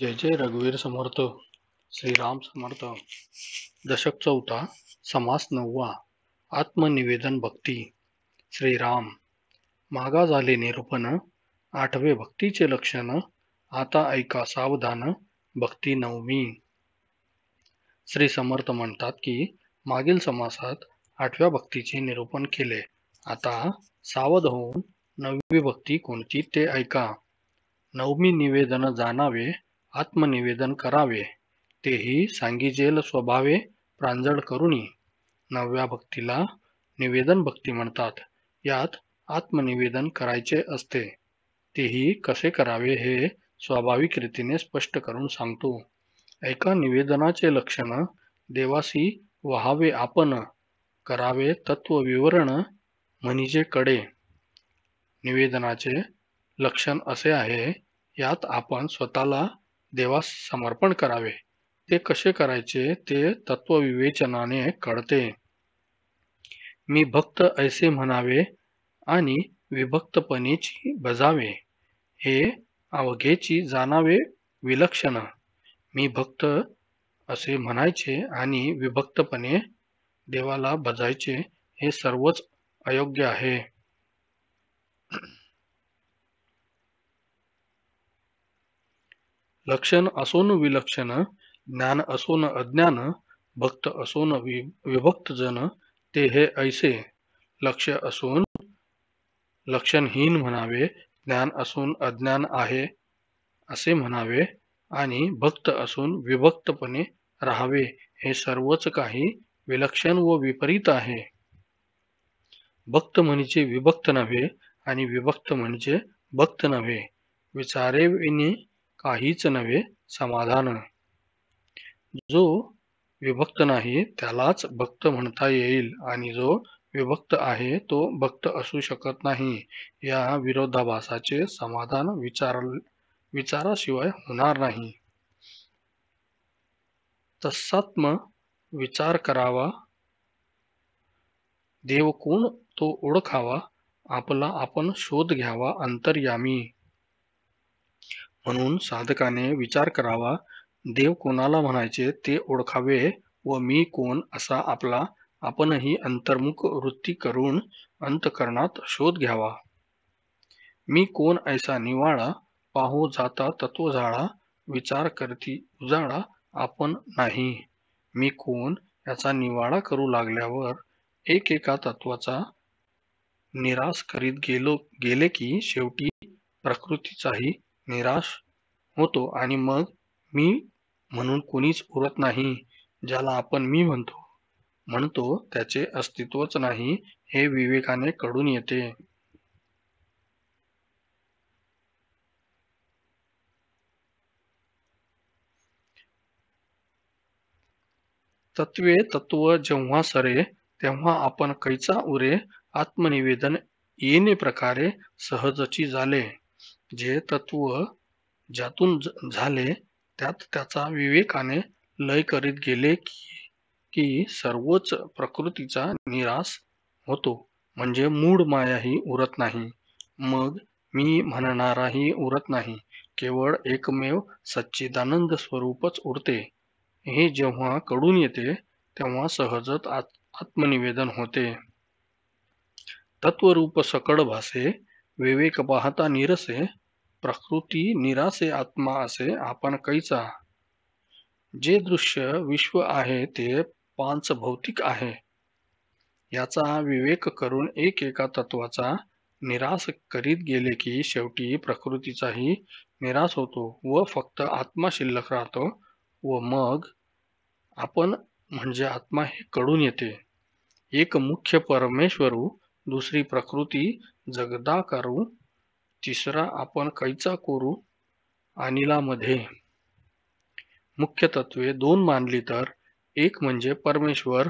जय जय रघुवीर समर्थ श्रीराम समर्थ दशक चौथा समास नववा आत्मनिवेदन भक्ती श्रीराम मागा झाले निरूपण आठवे भक्तीचे लक्षण आता ऐका सावधान भक्ती नवमी श्री समर्थ म्हणतात की मागील समासात आठव्या भक्तीचे निरूपण केले आता सावध होऊन नववी भक्ती कोणती ते ऐका नवमी निवेदन जाणावे आत्मनिवेदन करावे तेही सांगिजेल स्वभावे प्रांजळ करुणी नवव्या भक्तीला निवेदन भक्ती म्हणतात यात आत्मनिवेदन करायचे असते तेही कसे करावे हे स्वाभाविक रीतीने स्पष्ट करून सांगतो एका निवेदनाचे लक्षण देवासी व्हावे आपण करावे तत्व विवरण म्हणजे कडे निवेदनाचे लक्षण असे आहे यात आपण स्वतःला देवास समर्पण करावे ते कसे करायचे ते तत्वविवेचनाने कळते मी भक्त ऐसे म्हणावे आणि विभक्तपणेची बजावे हे अवघेची जाणावे विलक्षण मी भक्त असे म्हणायचे आणि विभक्तपणे देवाला बजायचे हे सर्वच अयोग्य आहे लक्षण असून विलक्षण ज्ञान असून अज्ञान भक्त असून विभक्त जन ते हे ऐसे लक्ष असून लक्षणहीन म्हणावे ज्ञान असून अज्ञान आहे असे म्हणावे आणि भक्त असून विभक्तपणे राहावे हे सर्वच काही विलक्षण व विपरीत आहे भक्त म्हणजे विभक्त नव्हे आणि विभक्त म्हणजे भक्त नव्हे विचारे विनी काहीच नव्हे समाधान जो विभक्त नाही त्यालाच भक्त म्हणता येईल आणि जो विभक्त आहे तो भक्त असू शकत नाही या विरोधाभासाचे समाधान विचार विचाराशिवाय होणार नाही तसात्म विचार करावा देव कोण तो ओळखावा आपला आपण शोध घ्यावा अंतर्यामी म्हणून साधकाने विचार करावा देव कोणाला म्हणायचे ते ओळखावे व मी कोण असा आपला आपणही अंतर्मुख वृत्ती करून अंतकरणात शोध घ्यावा मी कोण ऐसा निवाळा पाहू जाता तत्व झाडा विचार करती उजाळा आपण नाही मी कोण याचा निवाळा करू लागल्यावर एकेका तत्वाचा निराश करीत गेलो गेले की शेवटी प्रकृतीचाही निराश होतो आणि मग मी म्हणून कोणीच उरत नाही ज्याला आपण मी म्हणतो म्हणतो त्याचे अस्तित्वच नाही हे विवेकाने कळून येते तत्वे तत्व जेव्हा सरे तेव्हा आपण कैचा उरे आत्मनिवेदन येणे प्रकारे सहजची झाले जे तत्व ज्यातून झाले त्यात त्याचा विवेकाने लय करीत गेले की की सर्वच प्रकृतीचा निराश होतो म्हणजे मूळ मायाही उरत नाही मग मी म्हणणाराही उरत नाही केवळ एकमेव सच्चिदानंद स्वरूपच उरते हे जेव्हा कडून येते तेव्हा सहजच आत्मनिवेदन होते तत्वरूप सकळ भासे विवेक पाहता निरसे प्रकृती निरासे आत्मा असे आपण कैचा जे दृश्य विश्व आहे ते पांच भौतिक आहे याचा विवेक करून एक एका तत्वाचा निराश करीत गेले की शेवटी प्रकृतीचाही निराश होतो व फक्त आत्मा शिल्लक राहतो व मग आपण म्हणजे आत्मा हे कडून येते एक मुख्य परमेश्वरू दुसरी प्रकृती जगदा करू तिसरा आपण कैचा कोरू अनिलामध्ये मुख्य तत्वे दोन मानली तर एक म्हणजे परमेश्वर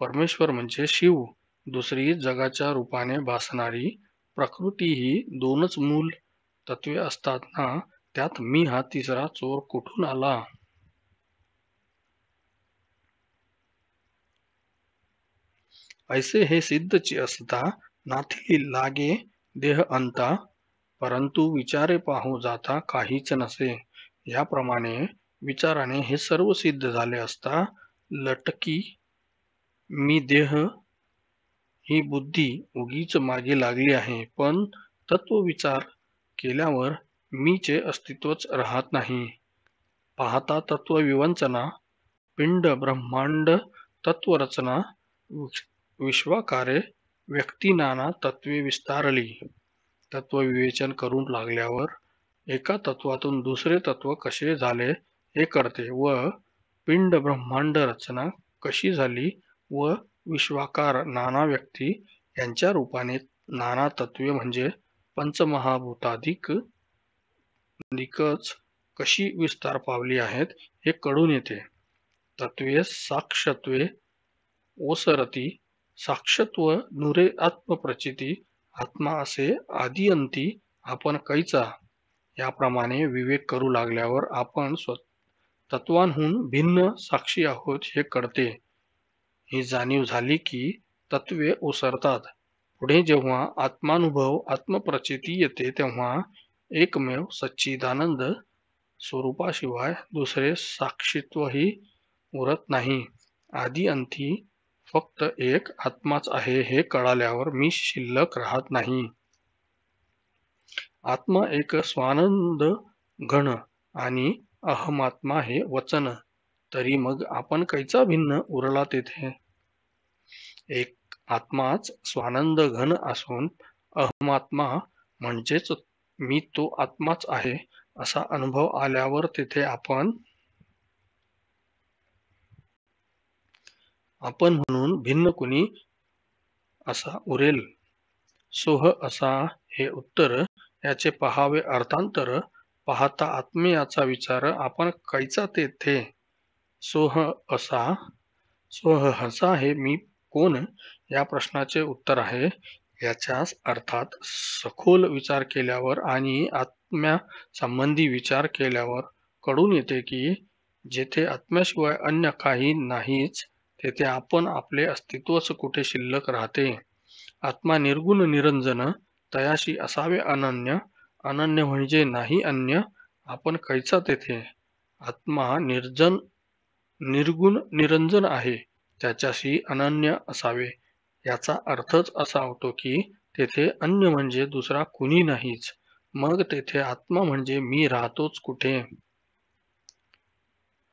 परमेश्वर म्हणजे शिव दुसरी जगाच्या रूपाने भासणारी प्रकृती ही दोनच मूल तत्वे असतात ना त्यात मी हा तिसरा चोर कुठून आला ऐसे हे सिद्धचे असता नाथी लागे देह अंता परंतु विचारे पाहू जाता काहीच नसे याप्रमाणे विचाराने हे सर्व सिद्ध झाले असता लटकी मी देह ही बुद्धी उगीच मागे लागली आहे पण तत्व विचार केल्यावर मीचे अस्तित्वच राहत नाही पाहता तत्व विवंचना पिंड ब्रह्मांड तत्वरचना विश्वाकारे नाना तत्वे विस्तारली तत्व विवेचन करून लागल्यावर एका तत्वातून दुसरे तत्व कसे झाले हे करते व पिंड ब्रह्मांड रचना कशी झाली व विश्वाकार नाना व्यक्ती यांच्या रूपाने नाना तत्वे म्हणजे पंचमहाभूताधिक निकच कशी विस्तार पावली आहेत हे कळून येते तत्वे साक्षत्वे ओसरती साक्षत्व नुरे आत्मप्रचिती आत्मा असे आदिअंती आपण कैचा याप्रमाणे विवेक करू लागल्यावर आपण स्व तत्वांहून भिन्न साक्षी आहोत हे कळते ही जाणीव झाली की तत्वे ओसरतात पुढे जेव्हा आत्मानुभव आत्मप्रचिती येते तेव्हा एकमेव सच्चिदानंद स्वरूपाशिवाय दुसरे साक्षीत्वही उरत नाही आदी अंती फक्त एक आत्माच आहे हे कळाल्यावर मी शिल्लक राहत नाही आत्मा एक स्वानंद घन आणि अहमात्मा हे वचन तरी मग आपण कैचा भिन्न उरला तेथे एक आत्माच स्वानंद घन असून अहमात्मा म्हणजेच मी तो आत्माच आहे असा अनुभव आल्यावर तेथे आपण आपण म्हणून भिन्न कुणी असा उरेल सोह असा हे उत्तर याचे पहावे अर्थांतर पाहता आत्मीयाचा विचार आपण कायचा तेथे सोह असा सोह हसा हे मी कोण या प्रश्नाचे उत्तर आहे याच्यास अर्थात सखोल विचार केल्यावर आणि आत्म्या संबंधी विचार केल्यावर कळून येते की जेथे आत्म्याशिवाय अन्य काही नाहीच तेथे आपण आपले अस्तित्वच कुठे शिल्लक राहते आत्मा निर्गुण निरंजन तयाशी असावे अनन्य अनन्य म्हणजे नाही अन्य आपण कैचा तेथे आत्मा निर्जन निर्गुण निरंजन आहे त्याच्याशी अनन्य असावे याचा अर्थच असा होतो की तेथे अन्य म्हणजे दुसरा कुणी नाहीच मग तेथे आत्मा म्हणजे मी राहतोच कुठे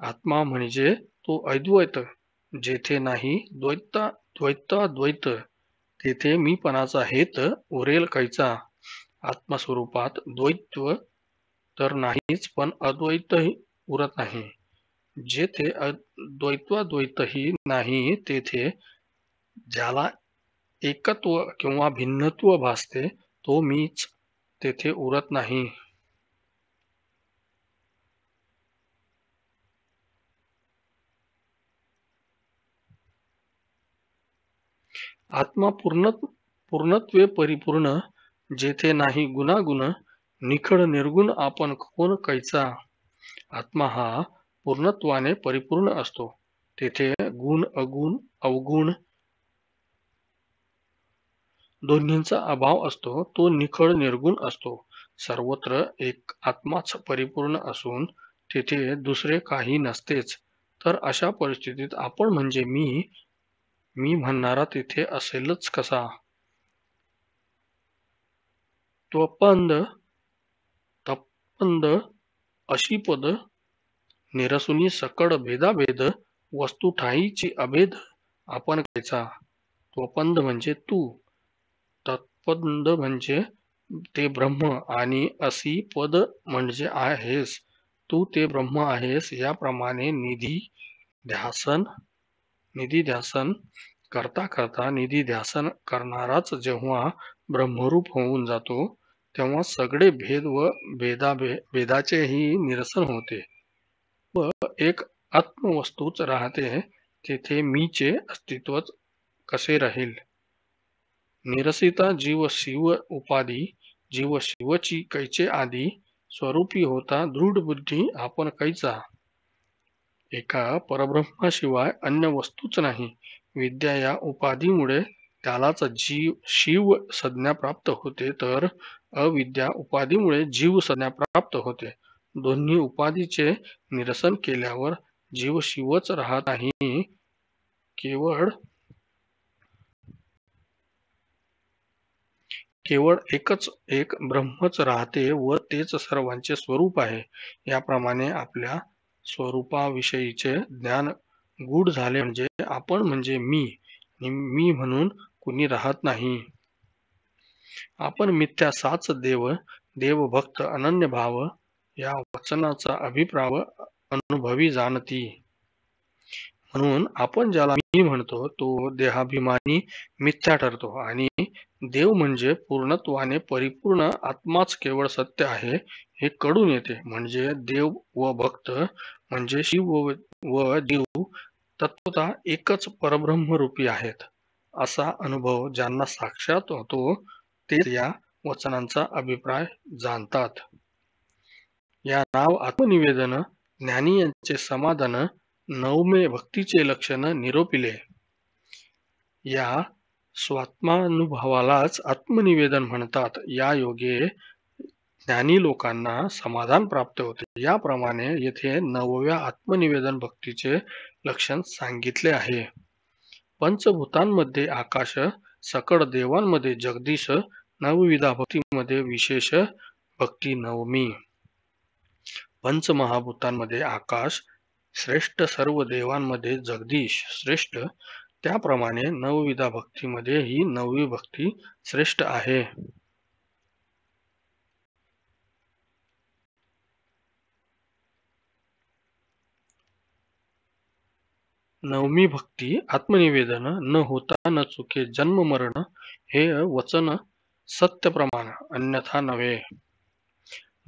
आत्मा म्हणजे तो अद्वैत जेथे नाही द्वैत द्वैत द्वैत तेथे मी पणाचा हेत उरेल कैचा आत्मस्वरूपात द्वैत्व तर नाहीच पण अद्वैतही उरत नाही जेथे द्वैत्वाद्वैतही नाही तेथे ज्याला एकत्व किंवा भिन्नत्व भासते तो मीच तेथे उरत नाही आत्मा पूर्ण पूर्णत्वे परिपूर्ण जेथे नाही गुणागुण निखळ निर्गुण आपण कोण कैचा आत्मा हा पूर्णत्वाने परिपूर्ण असतो तेथे गुण अगुण अवगुण दोन्हींचा अभाव असतो तो निखळ निर्गुण असतो सर्वत्र एक आत्माच परिपूर्ण असून तेथे दुसरे काही नसतेच तर अशा परिस्थितीत आपण म्हणजे मी मी म्हणणारा तिथे असेलच कसा त्वपंद तपंद अशी पद निरसुनी सकड भेदाभेद वस्तू ठाईची अभेद आपण कायचा त्वपंद म्हणजे तू तत्पंद म्हणजे ते ब्रह्म आणि असी पद म्हणजे आहेस तू ते ब्रह्म आहेस याप्रमाणे निधी ध्यासन निधी ध्यासन करता करता निधी ध्यासन करणाराच जेव्हा ब्रह्मरूप होऊन जातो तेव्हा सगळे भेद व भेदा भेदाचेही निरसन होते व एक आत्मवस्तूच राहते तेथे मीचे अस्तित्व कसे राहील निरसिता जीव शिव उपाधी जीव शिवची कैचे आदी स्वरूपी होता दृढ बुद्धी आपण कैचा एका परब्रह्माशिवाय अन्य वस्तूच नाही विद्या या उपाधीमुळे त्यालाच जीव शिव संज्ञा प्राप्त होते तर अविद्या उपाधीमुळे जीव संज्ञा प्राप्त होते दोन्ही उपाधीचे निरसन केल्यावर जीव शिवच राहत नाही केवळ केवळ एकच एक ब्रह्मच राहते व तेच सर्वांचे स्वरूप आहे याप्रमाणे आपल्या स्वरूपाविषयीचे ज्ञान गूढ झाले म्हणजे आपण म्हणजे मी मी म्हणून कुणी राहत नाही आपण मिथ्या साच देव देवभक्त अनन्य भाव या वचनाचा अभिप्राव अनुभवी जाणती म्हणून आपण ज्याला मी म्हणतो तो देहाभिमानी मिथ्या ठरतो आणि देव म्हणजे पूर्णत्वाने परिपूर्ण आत्माच केवळ सत्य आहे हे कडून येते म्हणजे देव व भक्त म्हणजे शिव व देव तत्वता एकच रूपी आहेत असा अनुभव ज्यांना साक्षात होतो ते या वचनांचा अभिप्राय जाणतात या नाव आत्मनिवेदन ज्ञानी यांचे समाधान नवमे भक्तीचे लक्षण निरोपिले या स्वात्मानुभवालाच आत्मनिवेदन म्हणतात या योगे ज्ञानी लोकांना समाधान प्राप्त होते याप्रमाणे येथे नवव्या आत्मनिवेदन भक्तीचे लक्षण सांगितले आहे पंचभूतांमध्ये आकाश सकळ देवांमध्ये जगदीश नवविधा भक्तीमध्ये विशेष भक्ती नवमी पंचमहाभूतांमध्ये आकाश श्रेष्ठ सर्व देवांमध्ये जगदीश श्रेष्ठ त्याप्रमाणे नवविधा भक्तीमध्ये ही नववी भक्ती श्रेष्ठ आहे नवमी भक्ती आत्मनिवेदन न होता न चुके जन्म मरण हे वचन सत्य प्रमाण अन्यथा नव्हे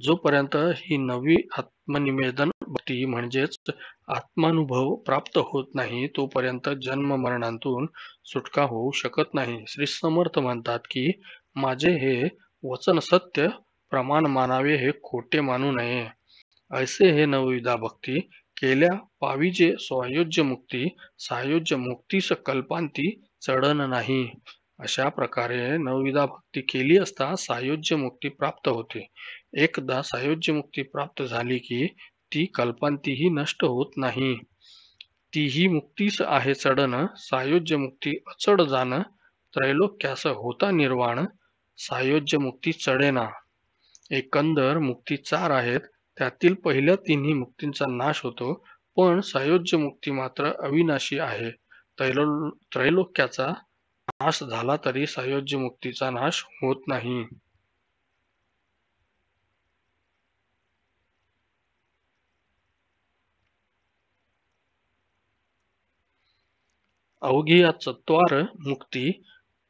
जोपर्यंत ही नवी आत्मनिवेदन भक्ती म्हणजेच आत्मानुभव प्राप्त होत नाही तोपर्यंत जन्म मरणांतून सुटका होऊ शकत नाही श्री समर्थ म्हणतात की माझे हे वचन सत्य प्रमाण मानावे हे खोटे मानू नये ऐसे हे नवविदा भक्ती केल्या पाविजे स्वायोज्य मुक्ती सायोज्य मुक्तीस कल्पांती चढण नाही अशा प्रकारे नवविधा भक्ती केली असता सायोज्य मुक्ती प्राप्त होते एकदा सायोज्य मुक्ती प्राप्त झाली की ती कल्पांतीही नष्ट होत नाही तीही मुक्तीस आहे चढण सायोज्य मुक्ती अचड जाणं त्रैलोक्यास होता निर्वाण सायोज्य मुक्ती चढेना एकंदर मुक्ती चार आहेत त्यातील पहिल्या तिन्ही मुक्तींचा नाश होतो पण सयोज्य मुक्ती मात्र अविनाशी आहे त्रैलो त्रैलोक्याचा नाश झाला तरी सायोज्य मुक्तीचा नाश होत नाही अवघिया चत्वार मुक्ती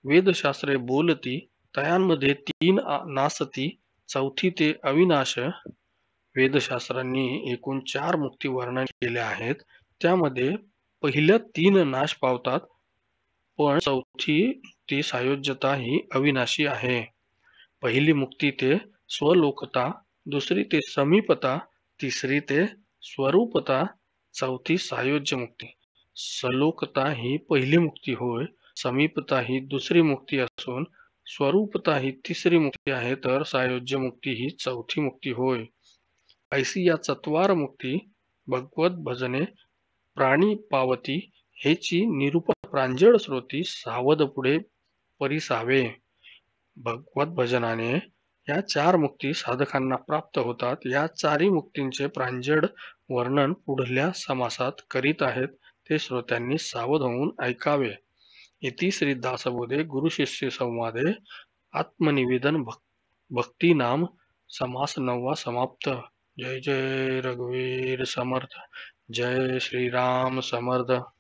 वेदशास्त्रे बोलती तयांमध्ये तीन नासती चौथी ते अविनाश वेदशास्त्रांनी एकूण चार मुक्ती वर्णन केल्या आहेत त्यामध्ये पहिल्या तीन नाश पावतात पण चौथी मुक्ती सायोज्यता ही अविनाशी आहे पहिली मुक्ती ते स्वलोकता दुसरी ते समीपता तिसरी ते स्वरूपता चौथी सायोज्य मुक्ती सलोकता ही पहिली मुक्ती होय समीपता ही दुसरी मुक्ती असून स्वरूपता ही तिसरी मुक्ती आहे तर सायोज्य मुक्ती ही चौथी मुक्ती होय ऐसी या मुक्ती भगवत भजने प्राणी पावती हेची निरूप प्रांजळ श्रोती सावध पुढे परिसावे भगवत भजनाने या चार मुक्ती साधकांना प्राप्त होतात या चारी मुक्तींचे प्रांजड वर्णन पुढल्या समासात करीत आहेत ते श्रोत्यांनी सावध होऊन ऐकावे इति श्री दासबोधे शिष्य संवादे आत्मनिवेदन भक्ती नाम समास नववा समाप्त जय जय रघुवीर समर्थ जय श्री राम समर्थ